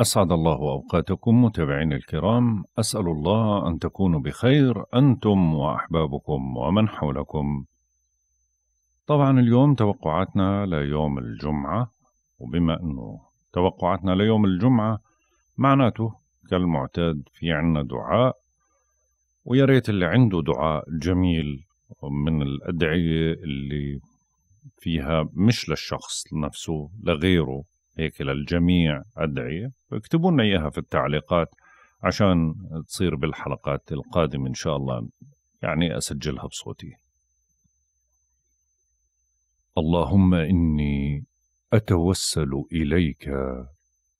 أسعد الله أوقاتكم متابعين الكرام أسأل الله أن تكونوا بخير أنتم وأحبابكم ومن حولكم طبعا اليوم توقعاتنا ليوم الجمعة وبما أنه توقعاتنا ليوم الجمعة معناته كالمعتاد في عنا دعاء ويا ريت اللي عنده دعاء جميل من الأدعية اللي فيها مش للشخص نفسه لغيره هيك للجميع أدعية اكتبوا لنا إياها في التعليقات عشان تصير بالحلقات القادمة إن شاء الله يعني أسجلها بصوتي اللهم إني أتوسل إليك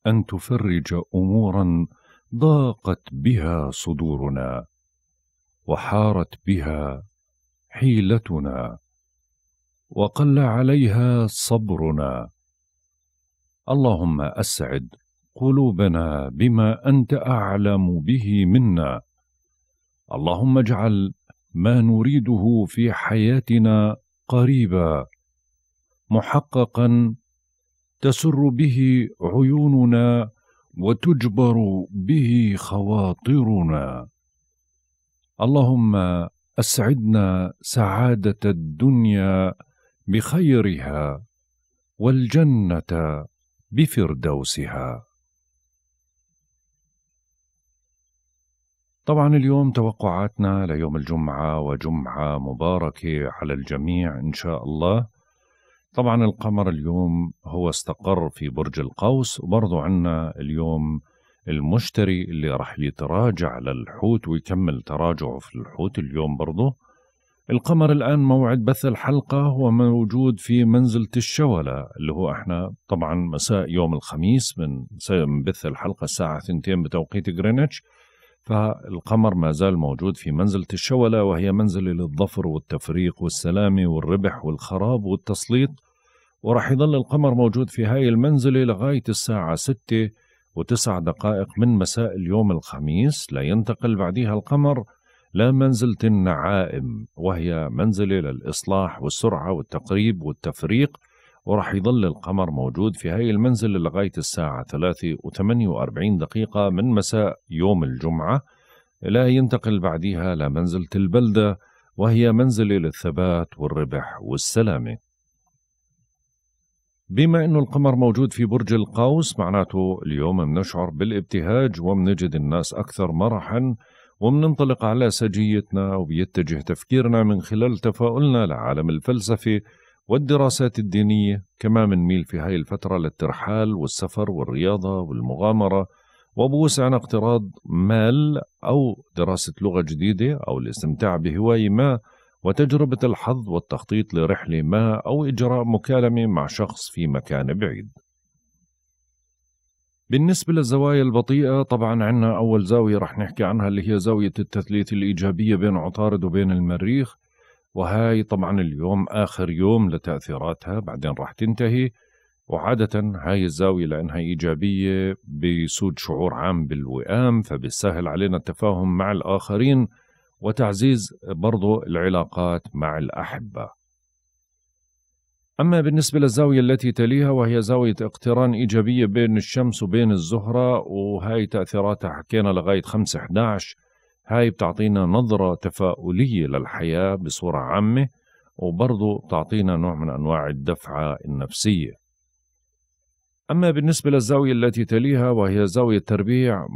أن تفرج أمورا ضاقت بها صدورنا وحارت بها حيلتنا وقل عليها صبرنا اللهم أسعد قلوبنا بما أنت أعلم به منا اللهم اجعل ما نريده في حياتنا قريبا محققا تسر به عيوننا وتجبر به خواطرنا اللهم أسعدنا سعادة الدنيا بخيرها والجنة بفردوسها طبعا اليوم توقعاتنا ليوم الجمعة وجمعة مباركة على الجميع إن شاء الله طبعا القمر اليوم هو استقر في برج القوس وبرضو عنا اليوم المشتري اللي راح يتراجع للحوت ويكمل تراجعه في الحوت اليوم برضه القمر الآن موعد بث الحلقة هو موجود في منزلة الشولة اللي هو احنا طبعا مساء يوم الخميس من بث الحلقة الساعة ثنتين بتوقيت غرينتش فالقمر ما زال موجود في منزلة الشولة وهي منزلة للظفر والتفريق والسلامة والربح والخراب والتسليط وراح يظل القمر موجود في هاي المنزلة لغاية الساعة ستة وتسع دقائق من مساء اليوم الخميس لينتقل بعدها القمر لا منزلة النعائم وهي منزلة للإصلاح والسرعة والتقريب والتفريق ورح يظل القمر موجود في هاي المنزلة لغاية الساعة 3.48 دقيقة من مساء يوم الجمعة لا ينتقل بعدها لمنزلة البلدة وهي منزلة للثبات والربح والسلامة بما أنه القمر موجود في برج القوس معناته اليوم منشعر بالابتهاج ومنجد الناس أكثر مرحا ومننطلق على سجيتنا وبيتجه تفكيرنا من خلال تفاؤلنا لعالم الفلسفة والدراسات الدينية كما منميل في هاي الفترة للترحال والسفر والرياضة والمغامرة وبوسعنا اقتراض مال أو دراسة لغة جديدة أو الاستمتاع بهواية ما وتجربة الحظ والتخطيط لرحلة ما أو إجراء مكالمة مع شخص في مكان بعيد بالنسبة للزوايا البطيئة طبعا عندنا أول زاوية رح نحكي عنها اللي هي زاوية التثليث الإيجابية بين عطارد وبين المريخ وهاي طبعا اليوم آخر يوم لتأثيراتها بعدين رح تنتهي وعادة هاي الزاوية لأنها إيجابية بيسود شعور عام بالوئام فبيسهل علينا التفاهم مع الآخرين وتعزيز برضو العلاقات مع الأحبة أما بالنسبة للزاوية التي تليها وهي زاوية اقتران إيجابية بين الشمس وبين الزهرة وهاي تأثيراتها حكينا لغاية 5 11 هاي بتعطينا نظرة تفاؤلية للحياة بصورة عامة وبرضو بتعطينا نوع من أنواع الدفعة النفسية أما بالنسبة للزاوية التي تليها وهي زاوية تربيع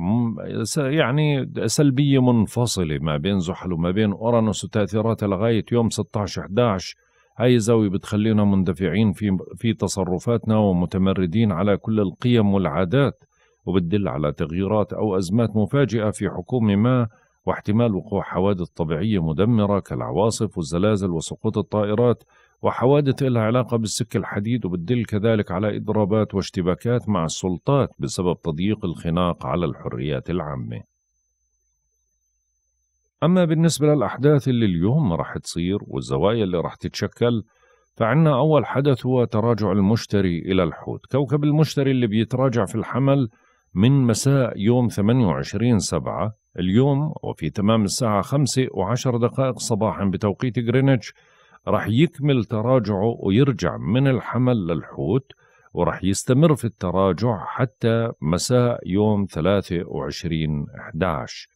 يعني سلبية منفصلة ما بين زحل وما بين أورانوس وتأثيراتها لغاية يوم 16 11 هاي الزاوية بتخلينا مندفعين في في تصرفاتنا ومتمردين على كل القيم والعادات وبتدل على تغييرات أو أزمات مفاجئة في حكومة ما واحتمال وقوع حوادث طبيعية مدمرة كالعواصف والزلازل وسقوط الطائرات وحوادث لها علاقة بالسك الحديد وبتدل كذلك على إضرابات واشتباكات مع السلطات بسبب تضييق الخناق على الحريات العامة أما بالنسبة للأحداث اللي اليوم راح تصير والزوايا اللي راح تتشكل فعنا أول حدث هو تراجع المشتري إلى الحوت كوكب المشتري اللي بيتراجع في الحمل من مساء يوم 28 سبعة اليوم وفي تمام الساعة 5 و10 دقائق صباحا بتوقيت غرينتش راح يكمل تراجعه ويرجع من الحمل للحوت وراح يستمر في التراجع حتى مساء يوم 23 11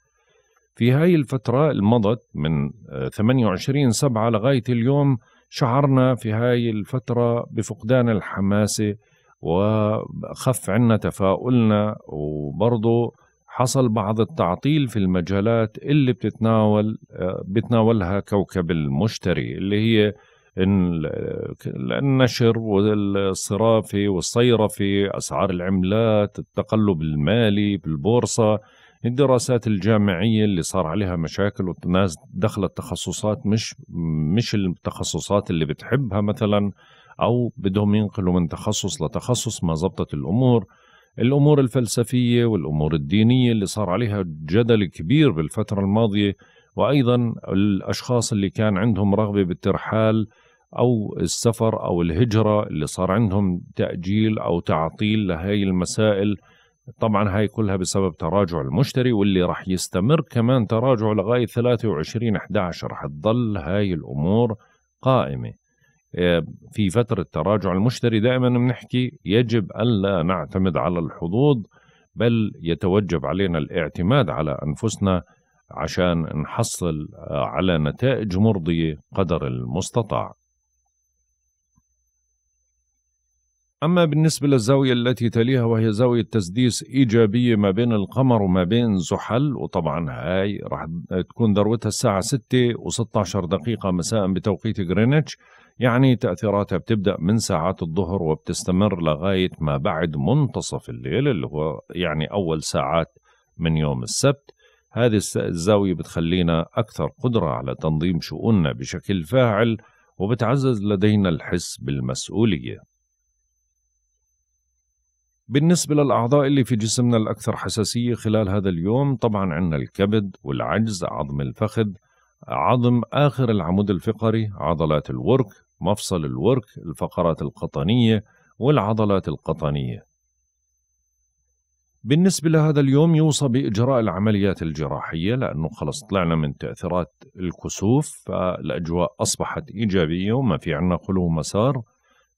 في هاي الفترة المضت من 28 آه، سبعة لغاية اليوم شعرنا في هاي الفترة بفقدان الحماسة وخف عنا تفاؤلنا وبرضه حصل بعض التعطيل في المجالات اللي بتتناول آه، بتناولها كوكب المشتري اللي هي آه، النشر والصرافة والصيرفة أسعار العملات التقلب المالي بالبورصة الدراسات الجامعية اللي صار عليها مشاكل والناس دخلت تخصصات مش مش التخصصات اللي بتحبها مثلا أو بدهم ينقلوا من تخصص لتخصص ما زبطت الأمور الأمور الفلسفية والأمور الدينية اللي صار عليها جدل كبير بالفترة الماضية وأيضا الأشخاص اللي كان عندهم رغبة بالترحال أو السفر أو الهجرة اللي صار عندهم تأجيل أو تعطيل لهي المسائل طبعا هاي كلها بسبب تراجع المشتري واللي راح يستمر كمان تراجع لغاية 23 11 راح تضل هاي الأمور قائمة آه، في فترة تراجع المشتري دائما بنحكي يجب ألا نعتمد على الحظوظ بل يتوجب علينا الاعتماد على أنفسنا عشان نحصل آه، على نتائج مرضية قدر المستطاع أما بالنسبة للزاوية التي تليها وهي زاوية تسديس إيجابية ما بين القمر وما بين زحل وطبعا هاي راح تكون ذروتها الساعة 6 و16 دقيقة مساء بتوقيت غرينتش يعني تأثيراتها بتبدأ من ساعات الظهر وبتستمر لغاية ما بعد منتصف الليل اللي هو يعني أول ساعات من يوم السبت هذه الزاوية بتخلينا أكثر قدرة على تنظيم شؤوننا بشكل فاعل وبتعزز لدينا الحس بالمسؤولية بالنسبة للأعضاء اللي في جسمنا الأكثر حساسية خلال هذا اليوم طبعا عندنا الكبد والعجز عظم الفخذ عظم آخر العمود الفقري عضلات الورك مفصل الورك الفقرات القطنية والعضلات القطنية بالنسبة لهذا اليوم يوصى بإجراء العمليات الجراحية لأنه خلص طلعنا من تأثيرات الكسوف فالأجواء أصبحت إيجابية وما في عنا خلو مسار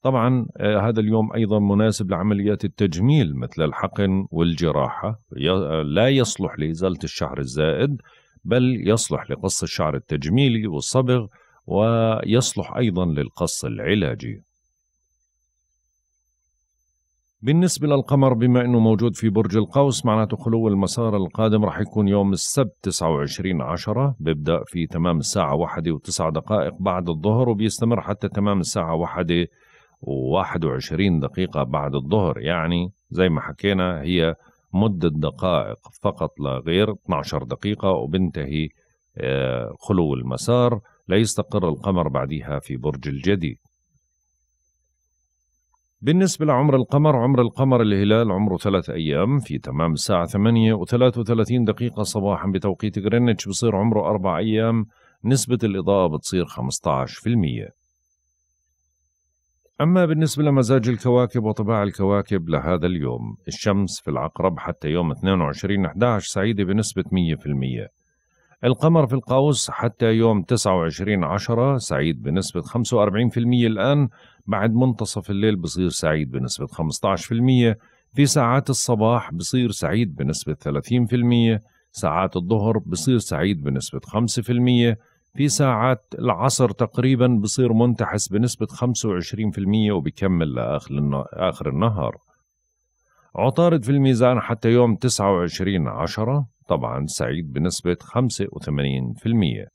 طبعا آه، هذا اليوم ايضا مناسب لعمليات التجميل مثل الحقن والجراحه آه، لا يصلح لازاله الشعر الزائد بل يصلح لقص الشعر التجميلي والصبغ ويصلح ايضا للقص العلاجي بالنسبة للقمر بما أنه موجود في برج القوس معناته خلو المسار القادم راح يكون يوم السبت 29 عشرة بيبدأ في تمام الساعة واحدة 9 دقائق بعد الظهر وبيستمر حتى تمام الساعة واحدة و21 دقيقة بعد الظهر يعني زي ما حكينا هي مدة دقائق فقط لا غير 12 دقيقة وبنتهي آه، خلو المسار ليستقر القمر بعدها في برج الجدي بالنسبة لعمر القمر عمر القمر الهلال عمره ثلاث أيام في تمام الساعة ثمانية وثلاث وثلاثين دقيقة صباحا بتوقيت غرينتش بصير عمره أربع أيام نسبة الإضاءة بتصير 15% أما بالنسبة لمزاج الكواكب وطباع الكواكب لهذا اليوم الشمس في العقرب حتى يوم 22 11 سعيدة بنسبة 100% القمر في القوس حتى يوم 29 10 سعيد بنسبة 45% الآن بعد منتصف الليل بصير سعيد بنسبة 15% في ساعات الصباح بصير سعيد بنسبة 30% ساعات الظهر بصير سعيد بنسبة 5% في ساعات العصر تقريبا بصير منتحس بنسبة 25% وبكمل لآخر آخر النهار عطارد في الميزان حتى يوم 29 عشرة طبعا سعيد بنسبة 85%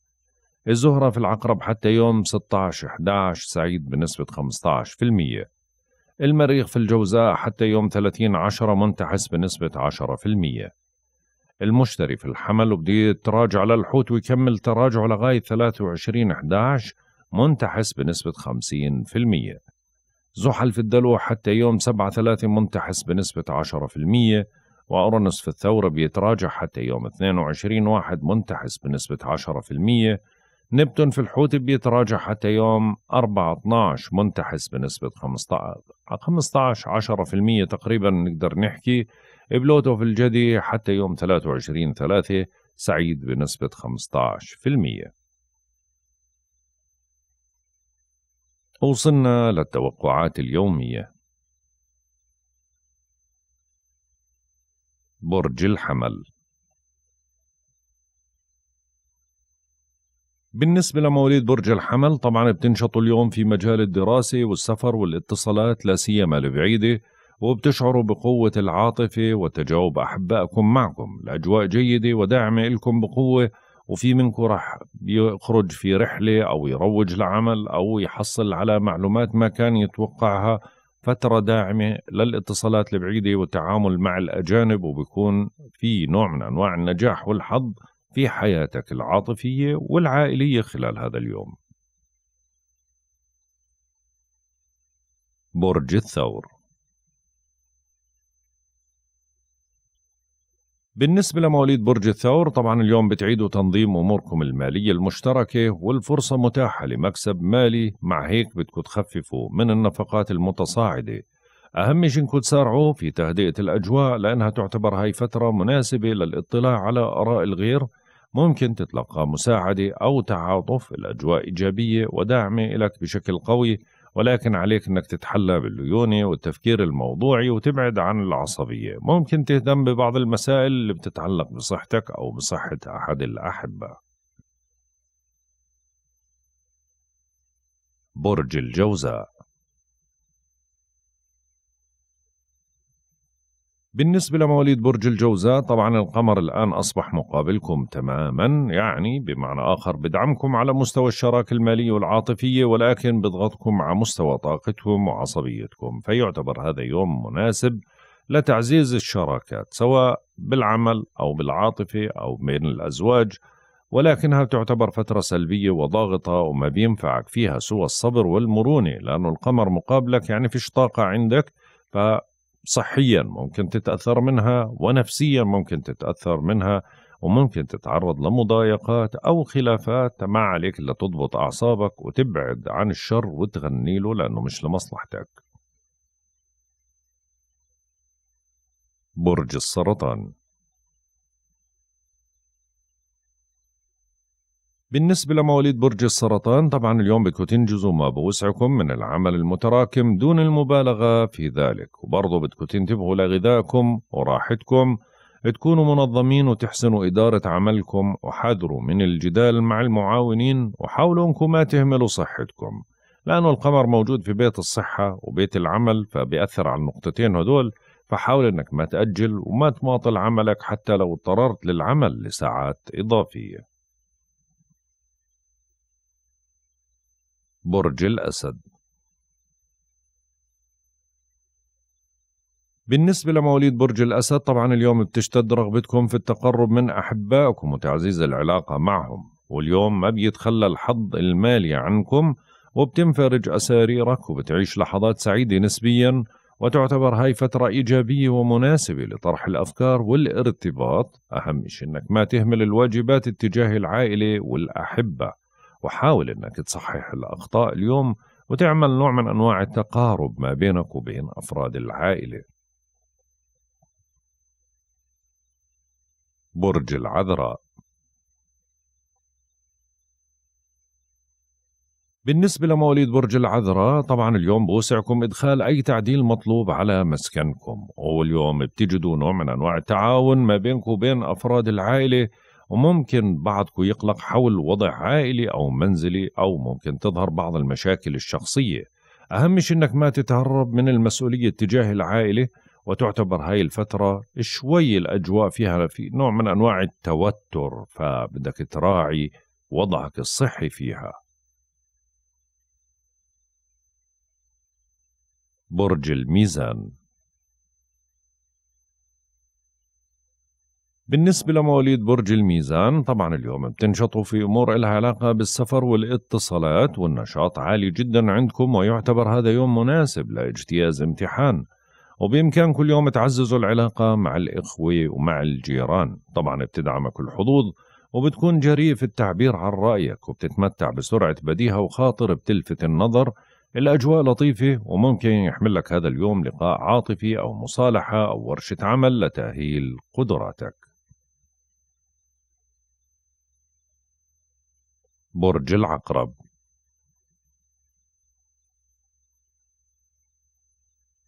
الزهرة في العقرب حتى يوم 16 11 سعيد بنسبة 15% المريخ في الجوزاء حتى يوم 30 عشرة منتحس بنسبة 10% المشتري في الحمل وبدي يتراجع للحوت ويكمل تراجعه لغاية 23 11 منتحس بنسبة 50% زحل في الدلو حتى يوم 7 3 منتحس بنسبة 10% وأورانوس في الثورة بيتراجع حتى يوم 22 واحد منتحس بنسبة 10% نبتون في الحوت بيتراجع حتى يوم 4 12 منتحس بنسبة 15 15 10% تقريبا نقدر نحكي بلوتو في الجدي حتى يوم 23 3 سعيد بنسبة 15% وصلنا للتوقعات اليومية برج الحمل بالنسبة لمواليد برج الحمل طبعا بتنشطوا اليوم في مجال الدراسة والسفر والاتصالات لا سيما البعيدة وبتشعروا بقوة العاطفة وتجاوب أحبائكم معكم الأجواء جيدة وداعمة لكم بقوة وفي منكم رح يخرج في رحلة أو يروج لعمل أو يحصل على معلومات ما كان يتوقعها فترة داعمة للاتصالات البعيدة والتعامل مع الأجانب وبكون في نوع من أنواع النجاح والحظ في حياتك العاطفية والعائلية خلال هذا اليوم برج الثور بالنسبة لمواليد برج الثور طبعا اليوم بتعيدوا تنظيم أموركم المالية المشتركة والفرصة متاحة لمكسب مالي مع هيك بدكم تخففوا من النفقات المتصاعدة أهم شيء إنكم تسارعوا في تهدئة الأجواء لأنها تعتبر هاي فترة مناسبة للإطلاع على آراء الغير ممكن تتلقى مساعدة أو تعاطف الأجواء إيجابية وداعمة لك بشكل قوي ولكن عليك أنك تتحلى بالليونة والتفكير الموضوعي وتبعد عن العصبية ممكن تهتم ببعض المسائل اللي بتتعلق بصحتك أو بصحة أحد الأحبة برج الجوزاء بالنسبة لمواليد برج الجوزاء طبعا القمر الآن أصبح مقابلكم تماما يعني بمعنى آخر بدعمكم على مستوى الشراكة المالية والعاطفية ولكن بضغطكم على مستوى طاقتكم وعصبيتكم فيعتبر هذا يوم مناسب لتعزيز الشراكات سواء بالعمل أو بالعاطفة أو بين الأزواج ولكنها تعتبر فترة سلبية وضاغطة وما بينفعك فيها سوى الصبر والمرونة لأنه القمر مقابلك يعني فيش طاقة عندك ف صحيا ممكن تتاثر منها ونفسيا ممكن تتاثر منها وممكن تتعرض لمضايقات او خلافات ما عليك الا تضبط اعصابك وتبعد عن الشر وتغني له لانه مش لمصلحتك. برج السرطان بالنسبة لمواليد برج السرطان طبعا اليوم بدكم تنجزوا ما بوسعكم من العمل المتراكم دون المبالغة في ذلك وبرضه بدكم تنتبهوا لغذائكم وراحتكم تكونوا منظمين وتحسنوا إدارة عملكم وحذروا من الجدال مع المعاونين وحاولوا أنكم ما تهملوا صحتكم لأنه القمر موجود في بيت الصحة وبيت العمل فبيأثر على النقطتين هدول فحاول أنك ما تأجل وما تماطل عملك حتى لو اضطررت للعمل لساعات إضافية برج الأسد بالنسبة لمواليد برج الأسد طبعا اليوم بتشتد رغبتكم في التقرب من أحبائكم وتعزيز العلاقة معهم واليوم ما بيتخلى الحظ المالي عنكم وبتنفرج أساريرك وبتعيش لحظات سعيدة نسبيا وتعتبر هاي فترة إيجابية ومناسبة لطرح الأفكار والارتباط أهم شيء أنك ما تهمل الواجبات اتجاه العائلة والأحبة وحاول انك تصحح الاخطاء اليوم وتعمل نوع من انواع التقارب ما بينك وبين افراد العائله. برج العذراء بالنسبة لمواليد برج العذراء طبعا اليوم بوسعكم إدخال أي تعديل مطلوب على مسكنكم واليوم بتجدوا نوع من أنواع التعاون ما بينكم وبين أفراد العائلة وممكن بعضكم يقلق حول وضع عائلي أو منزلي أو ممكن تظهر بعض المشاكل الشخصية أهم شيء أنك ما تتهرب من المسؤولية تجاه العائلة وتعتبر هاي الفترة شوي الأجواء فيها في نوع من أنواع التوتر فبدك تراعي وضعك الصحي فيها برج الميزان بالنسبة لمواليد برج الميزان طبعا اليوم بتنشطوا في أمور إلها علاقة بالسفر والاتصالات والنشاط عالي جدا عندكم ويعتبر هذا يوم مناسب لاجتياز امتحان وبإمكانكم اليوم تعززوا العلاقة مع الإخوة ومع الجيران طبعا بتدعمك الحظوظ وبتكون جريء في التعبير عن رأيك وبتتمتع بسرعة بديهة وخاطر بتلفت النظر الأجواء لطيفة وممكن يحمل لك هذا اليوم لقاء عاطفي أو مصالحة أو ورشة عمل لتأهيل قدراتك برج العقرب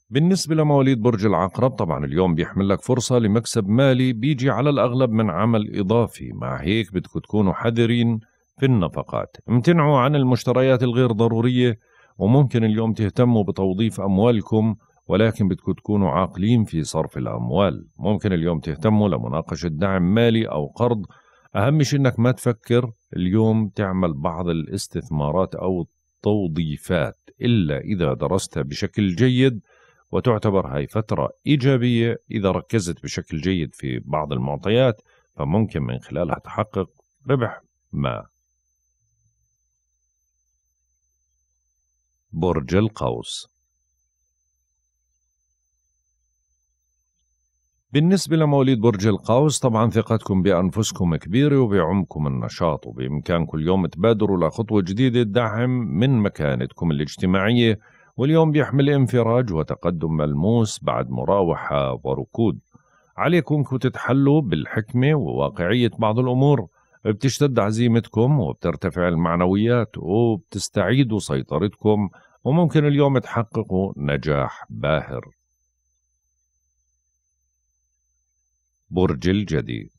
بالنسبة لمواليد برج العقرب طبعا اليوم بيحمل لك فرصة لمكسب مالي بيجي على الأغلب من عمل إضافي مع هيك بدكم تكونوا حذرين في النفقات امتنعوا عن المشتريات الغير ضرورية وممكن اليوم تهتموا بتوظيف أموالكم ولكن بدكم تكونوا عاقلين في صرف الأموال ممكن اليوم تهتموا لمناقشة دعم مالي أو قرض اهم شيء انك ما تفكر اليوم تعمل بعض الاستثمارات او التوظيفات الا اذا درستها بشكل جيد وتعتبر هاي فتره ايجابيه اذا ركزت بشكل جيد في بعض المعطيات فممكن من خلالها تحقق ربح ما برج القوس بالنسبة لمواليد برج القوس طبعا ثقتكم بأنفسكم كبيرة وبعمكم النشاط وبإمكانكم كل يوم تبادروا لخطوة جديدة تدعم من مكانتكم الاجتماعية واليوم بيحمل انفراج وتقدم ملموس بعد مراوحة وركود عليكم تتحلوا بالحكمة وواقعية بعض الأمور بتشتد عزيمتكم وبترتفع المعنويات وبتستعيدوا سيطرتكم وممكن اليوم تحققوا نجاح باهر برج الجدي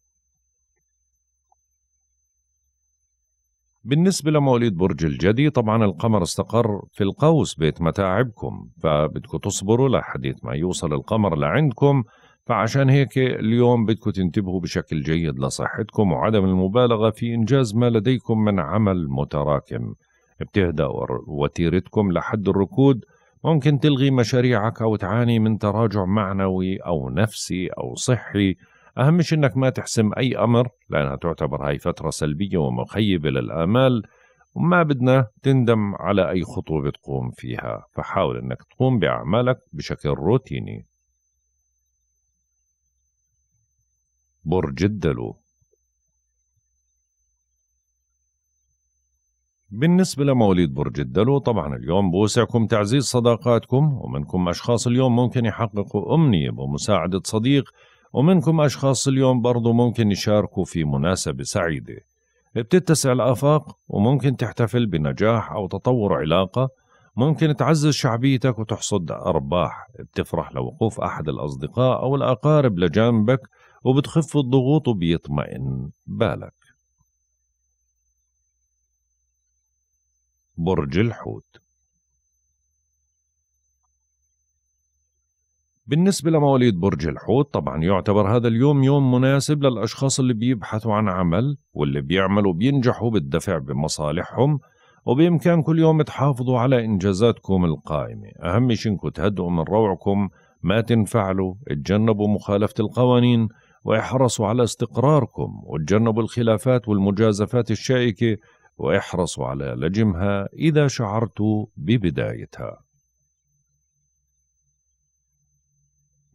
بالنسبة لمواليد برج الجدي طبعا القمر استقر في القوس بيت متاعبكم فبدكم تصبروا لحديث ما يوصل القمر لعندكم فعشان هيك اليوم بدكم تنتبهوا بشكل جيد لصحتكم وعدم المبالغة في إنجاز ما لديكم من عمل متراكم بتهدأ وتيرتكم لحد الركود ممكن تلغي مشاريعك أو تعاني من تراجع معنوي أو نفسي أو صحي أهم شيء أنك ما تحسم أي أمر لأنها تعتبر هاي فترة سلبية ومخيبة للآمال وما بدنا تندم على أي خطوة بتقوم فيها فحاول أنك تقوم بأعمالك بشكل روتيني برج الدلو بالنسبة لمواليد برج الدلو طبعا اليوم بوسعكم تعزيز صداقاتكم ومنكم أشخاص اليوم ممكن يحققوا أمنية بمساعدة صديق ومنكم أشخاص اليوم برضو ممكن يشاركوا في مناسبة سعيدة بتتسع الآفاق وممكن تحتفل بنجاح أو تطور علاقة ممكن تعزز شعبيتك وتحصد أرباح بتفرح لوقوف أحد الأصدقاء أو الأقارب لجانبك وبتخف الضغوط وبيطمئن بالك برج الحوت بالنسبة لمواليد برج الحوت طبعا يعتبر هذا اليوم يوم مناسب للأشخاص اللي بيبحثوا عن عمل واللي بيعملوا بينجحوا بالدفع بمصالحهم وبإمكانكم اليوم تحافظوا على إنجازاتكم القائمة أهم شيء إنكم تهدوا من روعكم ما تنفعلوا اتجنبوا مخالفة القوانين واحرصوا على استقراركم وتجنبوا الخلافات والمجازفات الشائكة واحرصوا على لجمها إذا شعرتوا ببدايتها